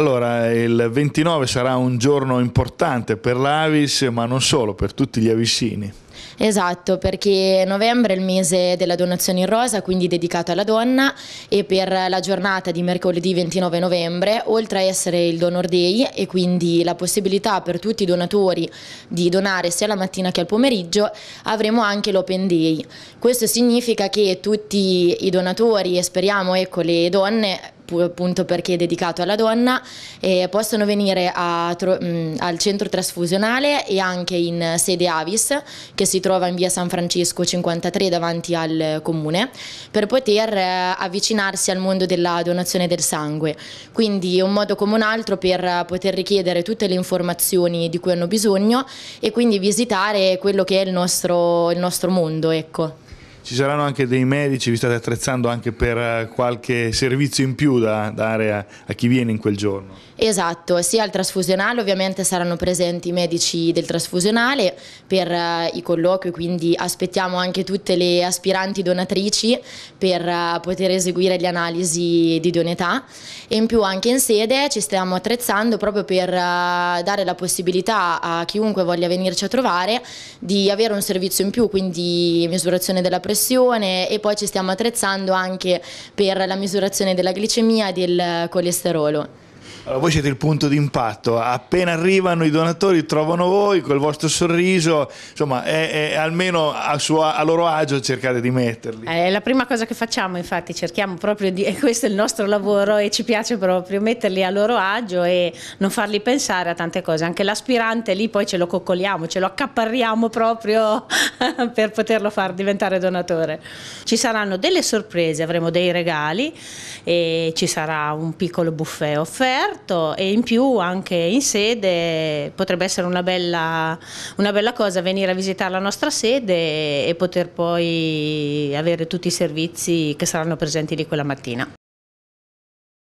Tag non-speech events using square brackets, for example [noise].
Allora, il 29 sarà un giorno importante per l'Avis, ma non solo, per tutti gli avissini. Esatto, perché novembre è il mese della donazione in rosa, quindi dedicato alla donna e per la giornata di mercoledì 29 novembre, oltre a essere il Donor Day e quindi la possibilità per tutti i donatori di donare sia la mattina che al pomeriggio, avremo anche l'Open Day. Questo significa che tutti i donatori e speriamo ecco, le donne appunto perché è dedicato alla donna, eh, possono venire a, mh, mm, al centro trasfusionale e anche in sede Avis che si trova in via San Francesco 53 davanti al comune per poter eh, avvicinarsi al mondo della donazione del sangue. Quindi un modo come un altro per poter richiedere tutte le informazioni di cui hanno bisogno e quindi visitare quello che è il nostro, il nostro mondo. Ecco. Ci saranno anche dei medici, vi state attrezzando anche per eh, qualche servizio in più da dare a, a chi viene in quel giorno? Esatto, sia al trasfusionale ovviamente saranno presenti i medici del trasfusionale per eh, i colloqui, quindi aspettiamo anche tutte le aspiranti donatrici per eh, poter eseguire le analisi di idoneità e in più anche in sede ci stiamo attrezzando proprio per dare la possibilità a chiunque voglia venirci a trovare di avere un servizio in più, quindi misurazione della pressione pressione e poi ci stiamo attrezzando anche per la misurazione della glicemia e del colesterolo. Allora, voi siete il punto di impatto, appena arrivano i donatori trovano voi col vostro sorriso, insomma è, è almeno a, sua, a, loro agio cercate di metterli. È eh, la prima cosa che facciamo infatti, cerchiamo proprio di, [laughs] e questo è il nostro lavoro e ci piace proprio metterli a loro agio e non farli pensare a tante cose, anche l'aspirante lì poi ce lo coccoliamo, ce lo accaparriamo proprio [laughs] per poterlo far diventare donatore. Ci saranno delle sorprese, avremo dei regali e ci sarà un piccolo buffet offerto certo, e in più anche in sede potrebbe essere una bella, una bella cosa venire a visitare la nostra sede e poter poi avere tutti i servizi che saranno presenti di quella mattina.